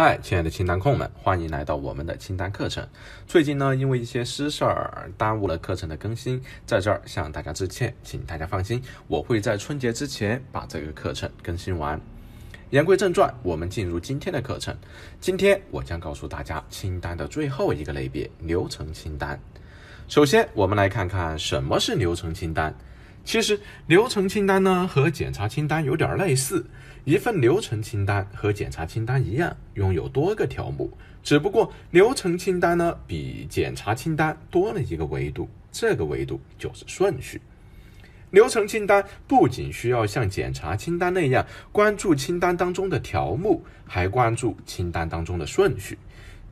嗨，亲爱的清单控们，欢迎来到我们的清单课程。最近呢，因为一些私事儿耽误了课程的更新，在这儿向大家致歉，请大家放心，我会在春节之前把这个课程更新完。言归正传，我们进入今天的课程。今天我将告诉大家清单的最后一个类别——流程清单。首先，我们来看看什么是流程清单。其实流程清单呢和检查清单有点类似，一份流程清单和检查清单一样拥有多个条目，只不过流程清单呢比检查清单多了一个维度，这个维度就是顺序。流程清单不仅需要像检查清单那样关注清单当中的条目，还关注清单当中的顺序。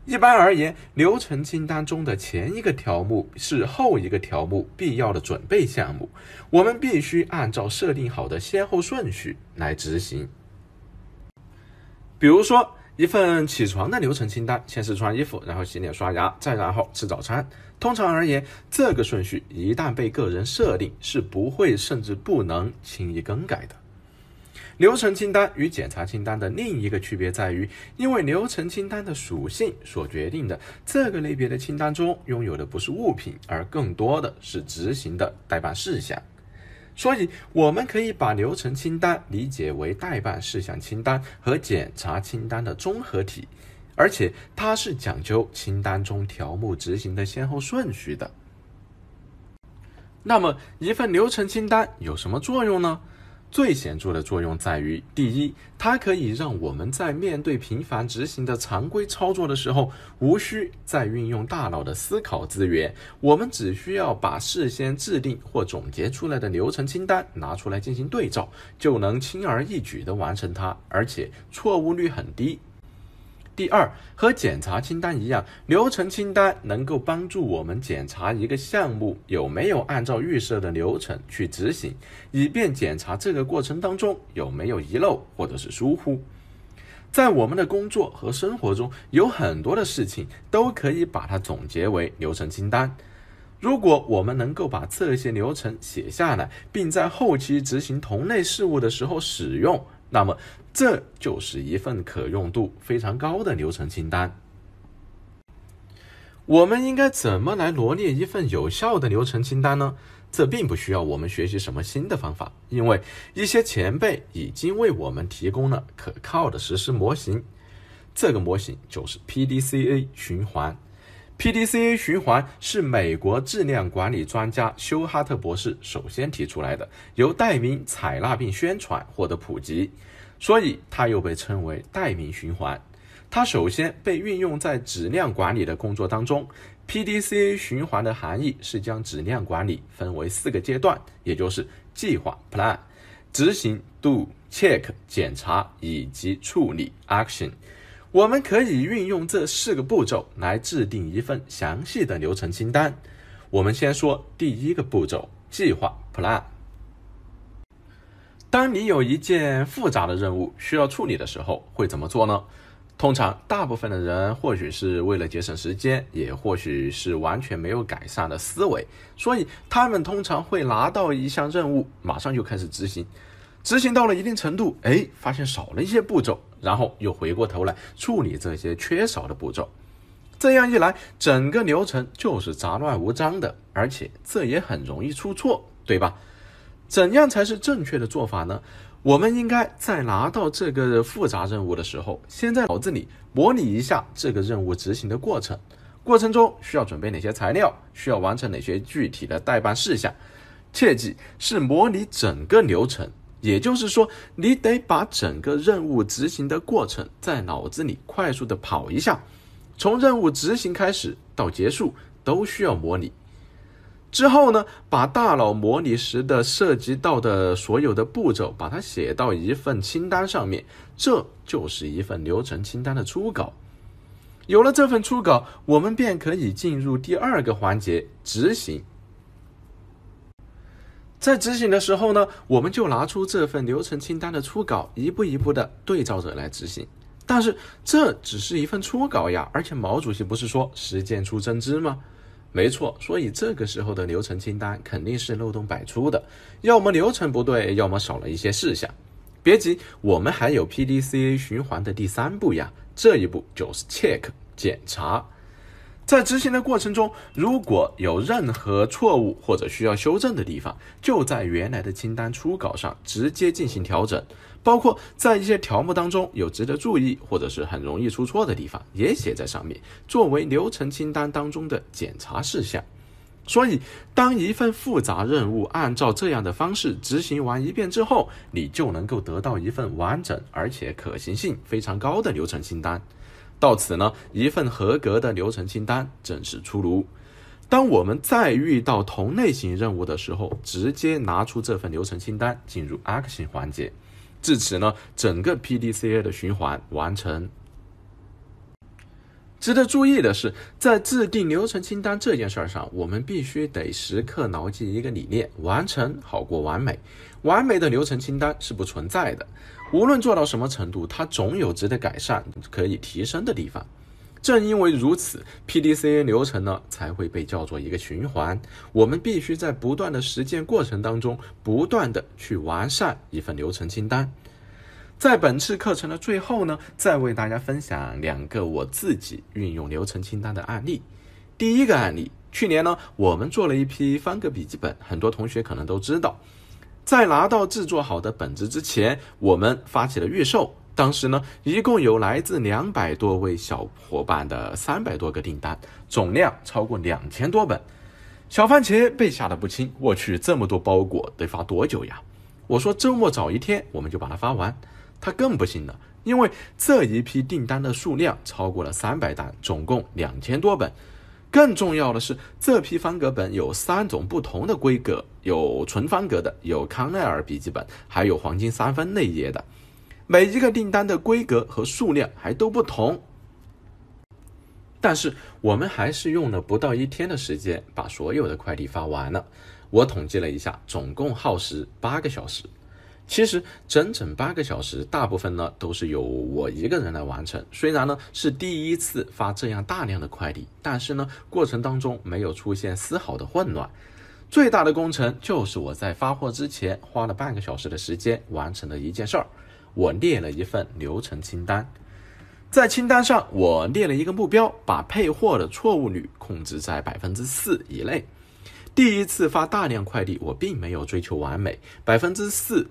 一般而言，流程清单中的前一个条目是后一个条目必要的准备项目，我们必须按照设定好的先后顺序来执行。比如说，一份起床的流程清单，先是穿衣服，然后洗脸刷牙，再然后吃早餐。通常而言，这个顺序一旦被个人设定，是不会甚至不能轻易更改的。流程清单与检查清单的另一个区别在于，因为流程清单的属性所决定的，这个类别的清单中拥有的不是物品，而更多的是执行的代办事项。所以，我们可以把流程清单理解为代办事项清单和检查清单的综合体，而且它是讲究清单中条目执行的先后顺序的。那么，一份流程清单有什么作用呢？最显著的作用在于，第一，它可以让我们在面对频繁执行的常规操作的时候，无需再运用大脑的思考资源，我们只需要把事先制定或总结出来的流程清单拿出来进行对照，就能轻而易举地完成它，而且错误率很低。第二，和检查清单一样，流程清单能够帮助我们检查一个项目有没有按照预设的流程去执行，以便检查这个过程当中有没有遗漏或者是疏忽。在我们的工作和生活中，有很多的事情都可以把它总结为流程清单。如果我们能够把这些流程写下来，并在后期执行同类事务的时候使用。那么，这就是一份可用度非常高的流程清单。我们应该怎么来罗列一份有效的流程清单呢？这并不需要我们学习什么新的方法，因为一些前辈已经为我们提供了可靠的实施模型。这个模型就是 PDCA 循环。PDCA 循环是美国质量管理专家休哈特博士首先提出来的，由代明采纳并宣传获得普及，所以它又被称为代明循环。它首先被运用在质量管理的工作当中。PDCA 循环的含义是将质量管理分为四个阶段，也就是计划 （Plan）、执行 （Do）、Check（ 检查）以及处理 （Action）。我们可以运用这四个步骤来制定一份详细的流程清单。我们先说第一个步骤：计划 （Plan）。当你有一件复杂的任务需要处理的时候，会怎么做呢？通常，大部分的人或许是为了节省时间，也或许是完全没有改善的思维，所以他们通常会拿到一项任务，马上就开始执行。执行到了一定程度，哎，发现少了一些步骤。然后又回过头来处理这些缺少的步骤，这样一来，整个流程就是杂乱无章的，而且这也很容易出错，对吧？怎样才是正确的做法呢？我们应该在拿到这个复杂任务的时候，先在脑子里模拟一下这个任务执行的过程，过程中需要准备哪些材料，需要完成哪些具体的代办事项，切记是模拟整个流程。也就是说，你得把整个任务执行的过程在脑子里快速的跑一下，从任务执行开始到结束都需要模拟。之后呢，把大脑模拟时的涉及到的所有的步骤，把它写到一份清单上面，这就是一份流程清单的初稿。有了这份初稿，我们便可以进入第二个环节——执行。在执行的时候呢，我们就拿出这份流程清单的初稿，一步一步的对照着来执行。但是这只是一份初稿呀，而且毛主席不是说实践出真知吗？没错，所以这个时候的流程清单肯定是漏洞百出的，要么流程不对，要么少了一些事项。别急，我们还有 P D C A 循环的第三步呀，这一步就是 check 检查。在执行的过程中，如果有任何错误或者需要修正的地方，就在原来的清单初稿上直接进行调整，包括在一些条目当中有值得注意或者是很容易出错的地方，也写在上面，作为流程清单当中的检查事项。所以，当一份复杂任务按照这样的方式执行完一遍之后，你就能够得到一份完整而且可行性非常高的流程清单。到此呢，一份合格的流程清单正式出炉。当我们再遇到同类型任务的时候，直接拿出这份流程清单进入 action 环节。至此呢，整个 PDCA 的循环完成。值得注意的是，在制定流程清单这件事儿上，我们必须得时刻牢记一个理念：完成好过完美。完美的流程清单是不存在的。无论做到什么程度，它总有值得改善、可以提升的地方。正因为如此，PDCA 流程呢才会被叫做一个循环。我们必须在不断的实践过程当中，不断的去完善一份流程清单。在本次课程的最后呢，再为大家分享两个我自己运用流程清单的案例。第一个案例，去年呢我们做了一批翻格笔记本，很多同学可能都知道。在拿到制作好的本子之前，我们发起了预售。当时呢，一共有来自两百多位小伙伴的三百多个订单，总量超过两千多本。小番茄被吓得不轻，我去，这么多包裹得发多久呀？我说周末早一天我们就把它发完，他更不信了，因为这一批订单的数量超过了三百单，总共两千多本。更重要的是，这批方格本有三种不同的规格，有纯方格的，有康奈尔笔记本，还有黄金三分内页的。每一个订单的规格和数量还都不同，但是我们还是用了不到一天的时间把所有的快递发完了。我统计了一下，总共耗时八个小时。其实整整八个小时，大部分呢都是由我一个人来完成。虽然呢是第一次发这样大量的快递，但是呢过程当中没有出现丝毫的混乱。最大的工程就是我在发货之前花了半个小时的时间完成了一件事儿，我列了一份流程清单。在清单上，我列了一个目标，把配货的错误率控制在百分之四以内。第一次发大量快递，我并没有追求完美。百分之四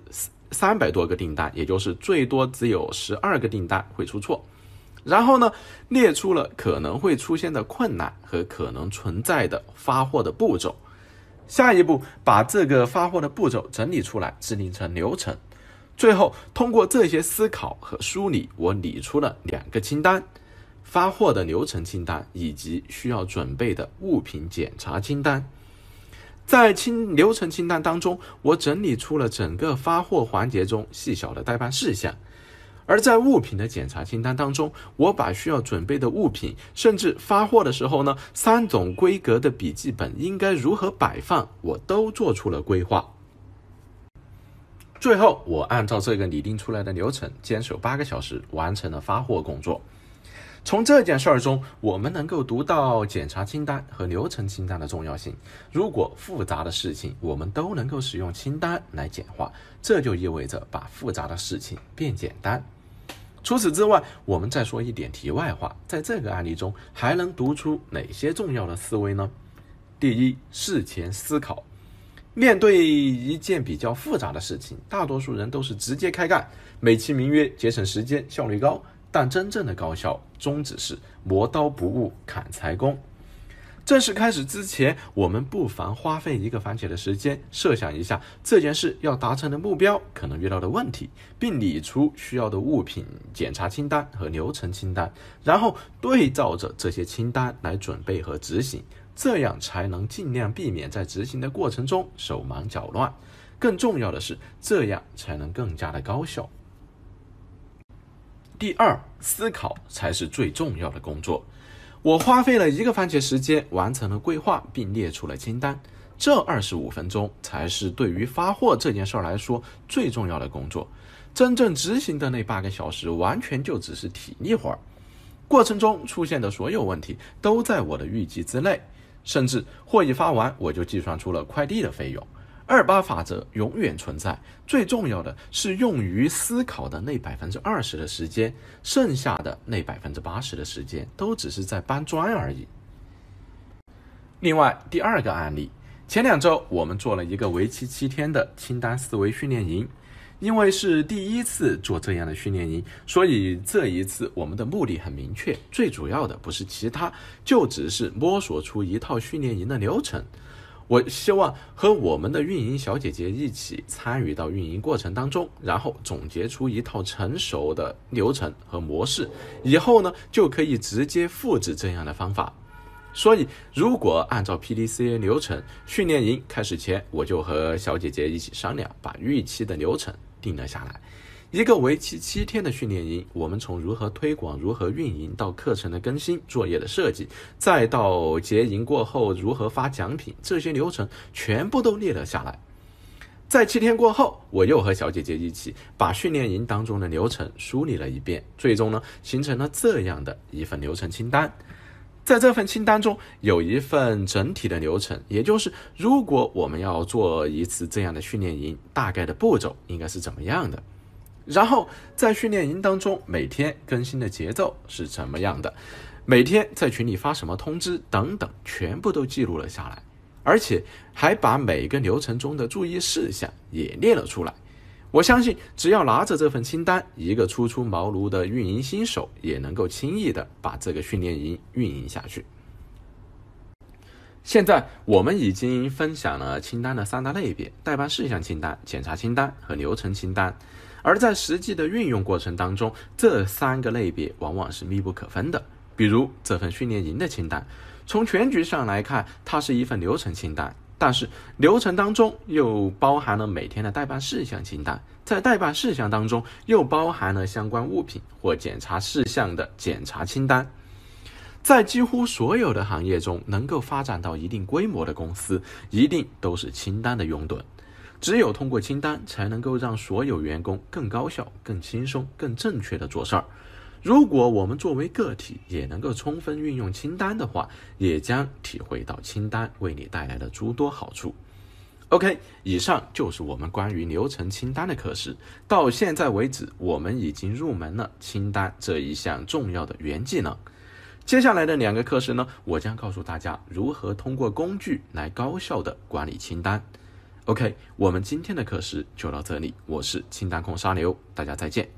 三百多个订单，也就是最多只有十二个订单会出错。然后呢，列出了可能会出现的困难和可能存在的发货的步骤。下一步把这个发货的步骤整理出来，制定成流程。最后通过这些思考和梳理，我理出了两个清单：发货的流程清单以及需要准备的物品检查清单。在清流程清单当中，我整理出了整个发货环节中细小的代办事项；而在物品的检查清单当中，我把需要准备的物品，甚至发货的时候呢三种规格的笔记本应该如何摆放，我都做出了规划。最后，我按照这个拟定出来的流程，坚守八个小时，完成了发货工作。从这件事儿中，我们能够读到检查清单和流程清单的重要性。如果复杂的事情我们都能够使用清单来简化，这就意味着把复杂的事情变简单。除此之外，我们再说一点题外话，在这个案例中还能读出哪些重要的思维呢？第一，事前思考。面对一件比较复杂的事情，大多数人都是直接开干，美其名曰节省时间、效率高。但真正的高效宗旨是磨刀不误砍柴工。正式开始之前，我们不妨花费一个番茄的时间，设想一下这件事要达成的目标，可能遇到的问题，并理出需要的物品检查清单和流程清单，然后对照着这些清单来准备和执行，这样才能尽量避免在执行的过程中手忙脚乱。更重要的是，这样才能更加的高效。第二，思考才是最重要的工作。我花费了一个番茄时间完成了规划，并列出了清单。这二十五分钟才是对于发货这件事儿来说最重要的工作。真正执行的那八个小时，完全就只是体力活儿。过程中出现的所有问题都在我的预计之内，甚至货一发完，我就计算出了快递的费用。二八法则永远存在，最重要的是用于思考的那百分之二十的时间，剩下的那百分之八十的时间都只是在搬砖而已。另外，第二个案例，前两周我们做了一个为期七天的清单思维训练营，因为是第一次做这样的训练营，所以这一次我们的目的很明确，最主要的不是其他，就只是摸索出一套训练营的流程。我希望和我们的运营小姐姐一起参与到运营过程当中，然后总结出一套成熟的流程和模式，以后呢就可以直接复制这样的方法。所以，如果按照 PDCA 流程，训练营开始前，我就和小姐姐一起商量，把预期的流程定了下来。一个为期七天的训练营，我们从如何推广、如何运营到课程的更新、作业的设计，再到结营过后如何发奖品，这些流程全部都列了下来。在七天过后，我又和小姐姐一起把训练营当中的流程梳理了一遍，最终呢形成了这样的一份流程清单。在这份清单中有一份整体的流程，也就是如果我们要做一次这样的训练营，大概的步骤应该是怎么样的。然后在训练营当中，每天更新的节奏是怎么样的？每天在群里发什么通知等等，全部都记录了下来，而且还把每个流程中的注意事项也列了出来。我相信，只要拿着这份清单，一个初出茅庐的运营新手也能够轻易的把这个训练营运营下去。现在我们已经分享了清单的三大类别：代办事项清单、检查清单和流程清单。而在实际的运用过程当中，这三个类别往往是密不可分的。比如这份训练营的清单，从全局上来看，它是一份流程清单，但是流程当中又包含了每天的代办事项清单，在代办事项当中又包含了相关物品或检查事项的检查清单。在几乎所有的行业中，能够发展到一定规模的公司，一定都是清单的拥趸。只有通过清单，才能够让所有员工更高效、更轻松、更正确的做事儿。如果我们作为个体也能够充分运用清单的话，也将体会到清单为你带来的诸多好处。OK，以上就是我们关于流程清单的课时。到现在为止，我们已经入门了清单这一项重要的原技能。接下来的两个课时呢，我将告诉大家如何通过工具来高效的管理清单。OK，我们今天的课时就到这里。我是清单控沙流，大家再见。